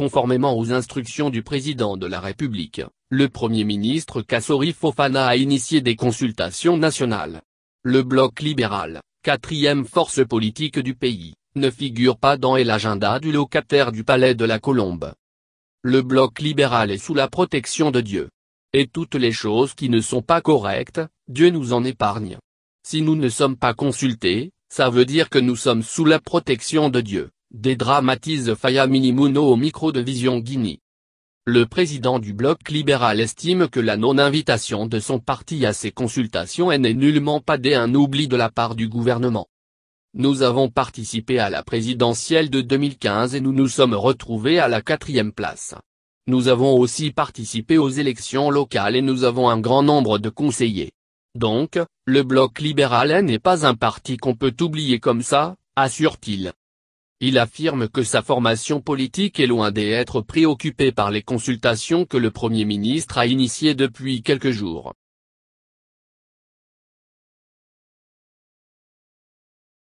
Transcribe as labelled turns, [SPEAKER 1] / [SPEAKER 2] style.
[SPEAKER 1] Conformément aux instructions du président de la République, le Premier ministre Kassori Fofana a initié des consultations nationales. Le bloc libéral, quatrième force politique du pays, ne figure pas dans l'agenda du locataire du Palais de la Colombe. Le bloc libéral est sous la protection de Dieu. Et toutes les choses qui ne sont pas correctes, Dieu nous en épargne. Si nous ne sommes pas consultés, ça veut dire que nous sommes sous la protection de Dieu dédramatise Faya Minimuno au micro de Vision Guinée. Le président du bloc libéral estime que la non-invitation de son parti à ces consultations n'est nullement pas d'un oubli de la part du gouvernement. Nous avons participé à la présidentielle de 2015 et nous nous sommes retrouvés à la quatrième place. Nous avons aussi participé aux élections locales et nous avons un grand nombre de conseillers. Donc, le bloc libéral n'est pas un parti qu'on peut oublier comme ça, assure-t-il. Il affirme que sa formation politique est loin d'être préoccupée par les consultations que le Premier ministre a initiées depuis quelques jours.